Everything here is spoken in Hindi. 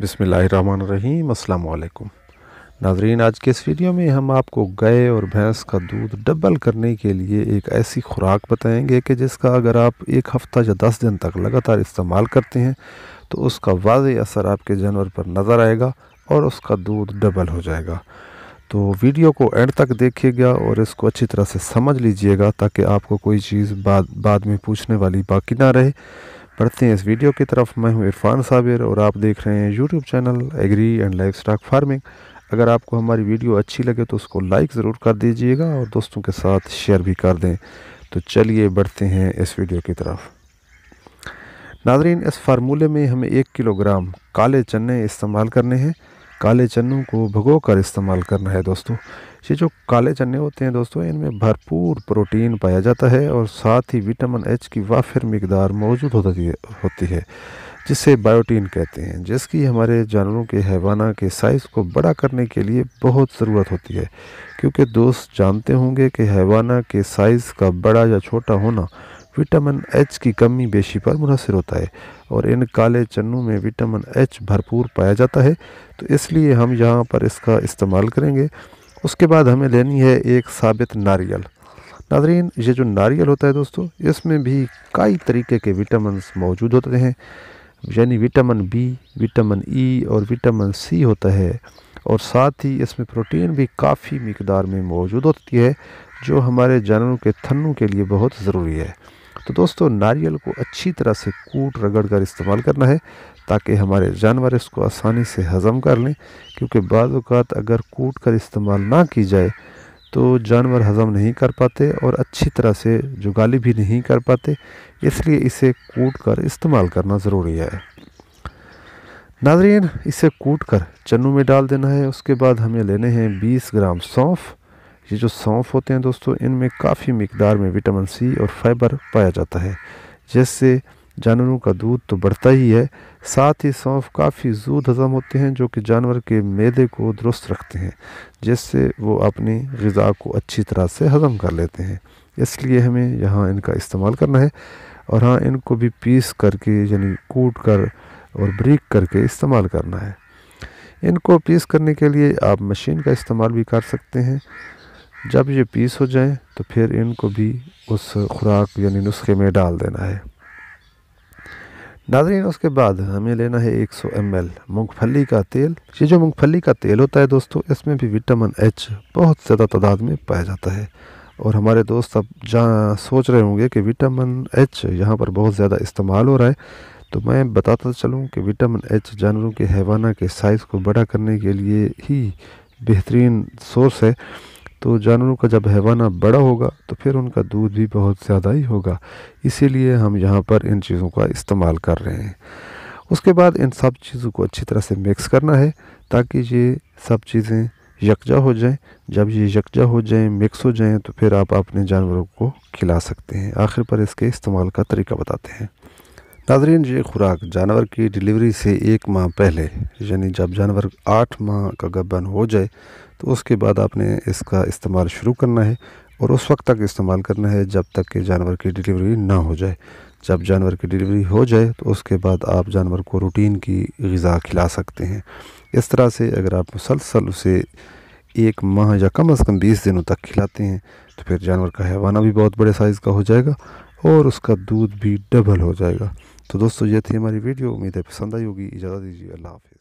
बसमीम अल्लाम नाजरीन आज के इस वीडियो में हम आपको गाय और भैंस का दूध डबल करने के लिए एक ऐसी खुराक बताएंगे कि जिसका अगर आप एक हफ़्ता या दस दिन तक लगातार इस्तेमाल करते हैं तो उसका वाज असर आपके जानवर पर नज़र आएगा और उसका दूध डबल हो जाएगा तो वीडियो को एंड तक देखिएगा और इसको अच्छी तरह से समझ लीजिएगा ताकि आपको कोई चीज़ बाद बाद में पूछने वाली बाकी ना रहे बढ़ते हैं इस वीडियो की तरफ मैं हूं इरफान साबिर और आप देख रहे हैं YouTube channel agri and livestock farming अगर आपको हमारी वीडियो अच्छी लगे तो उसको लाइक ज़रूर कर दीजिएगा और दोस्तों के साथ शेयर भी कर दें तो चलिए बढ़ते हैं इस वीडियो की तरफ नाजरीन इस फार्मूले में हमें एक किलोग्राम काले चने इस्तेमाल करने हैं काले चनों को भगो कर इस्तेमाल करना है दोस्तों ये जो काले चने होते हैं दोस्तों इनमें भरपूर प्रोटीन पाया जाता है और साथ ही विटामिन एच की वाफिर मकदार मौजूद होती है जिसे बायोटीन कहते हैं जिसकी हमारे जानवरों के हैवाना के साइज़ को बड़ा करने के लिए बहुत ज़रूरत होती है क्योंकि दोस्त जानते होंगे कि हैवाना के साइज़ का बड़ा या छोटा होना विटामिन एच की कमी बेशी पर मुनसर होता है और इन काले चन्नू में विटामिन एच भरपूर पाया जाता है तो इसलिए हम यहाँ पर इसका इस्तेमाल करेंगे उसके बाद हमें लेनी है एक साबित नारियल नाजरीन ये जो नारियल होता है दोस्तों इसमें भी कई तरीके के विटामिन मौजूद होते हैं यानी विटामिन बी विटामिन ई और विटामिन सी होता है और साथ ही इसमें प्रोटीन भी काफ़ी मकदार में मौजूद होती है जो हमारे जानवरों के थनों के लिए बहुत ज़रूरी है तो दोस्तों नारियल को अच्छी तरह से कूट रगड़ कर इस्तेमाल करना है ताकि हमारे जानवर इसको आसानी से हज़म कर लें क्योंकि बाज़ात अगर कूट कर इस्तेमाल ना की जाए तो जानवर हज़म नहीं कर पाते और अच्छी तरह से जुगाली भी नहीं कर पाते इसलिए इसे कूट कर इस्तेमाल करना ज़रूरी है नाजरीन इसे कूट कर चन्नू में डाल देना है उसके बाद हमें लेने हैं 20 ग्राम सौंफ ये जो सौंफ होते हैं दोस्तों इनमें काफ़ी मकदार में विटामिन सी और फाइबर पाया जाता है जिससे जानवरों का दूध तो बढ़ता ही है साथ ही सौंफ काफ़ी जूद हजम होते हैं जो कि जानवर के मैदे को दुरुस्त रखते हैं जिससे वो अपनी गज़ा को अच्छी तरह से हज़म कर लेते हैं इसलिए हमें यहाँ इनका इस्तेमाल करना है और हाँ इनको भी पीस करके यानी कूट कर और ब्रिक करके इस्तेमाल करना है इनको पीस करने के लिए आप मशीन का इस्तेमाल भी कर सकते हैं जब ये पीस हो जाए तो फिर इनको भी उस खुराक यानी नुस्खे में डाल देना है नाजरीन उसके बाद हमें लेना है 100 सौ एम मूँगफली का तेल ये जो मूंगफली का तेल होता है दोस्तों इसमें भी विटामिन एच बहुत ज़्यादा तादाद में पाया जाता है और हमारे दोस्त अब जहाँ सोच रहे होंगे कि विटामिन एच यहाँ पर बहुत ज़्यादा इस्तेमाल हो रहा है तो मैं बताता चलूँ कि विटामिन एच जानवरों के हैवाना के साइज़ को बड़ा करने के लिए ही बेहतरीन सोर्स है तो जानवरों का जब हैवाना बड़ा होगा तो फिर उनका दूध भी बहुत ज़्यादा ही होगा इसीलिए हम यहाँ पर इन चीज़ों का इस्तेमाल कर रहे हैं उसके बाद इन सब चीज़ों को अच्छी तरह से मिक्स करना है ताकि ये सब चीज़ें यकजा हो जाएं जब ये यकजा हो जाएं मिक्स हो जाएं तो फिर आप अपने जानवरों को खिला सकते हैं आखिर पर इसके इस्तेमाल का तरीका बताते हैं नाजरीन ये खुराक जानवर की डिलीवरी से एक माह पहले यानी जब जानवर आठ माह का गबन हो जाए तो उसके बाद आपने इसका इस्तेमाल शुरू करना है और उस वक्त तक इस्तेमाल करना है जब तक कि जानवर की डिलीवरी ना हो जाए जब जानवर की डिलीवरी हो जाए तो उसके बाद आप जानवर को रूटीन की गज़ा खिला सकते हैं इस तरह से अगर आप मुसलसल उसे एक माह या कम अज़ कम बीस दिनों तक खिलाते हैं तो फिर जानवर का हैवाना भी बहुत बड़े साइज़ का हो जाएगा और उसका दूध भी डबल हो जाएगा तो दोस्तों ये थी हमारी वीडियो उम्मीद है पसंद आई होगी इजाज़त दीजिए अल्लाह हाफिज़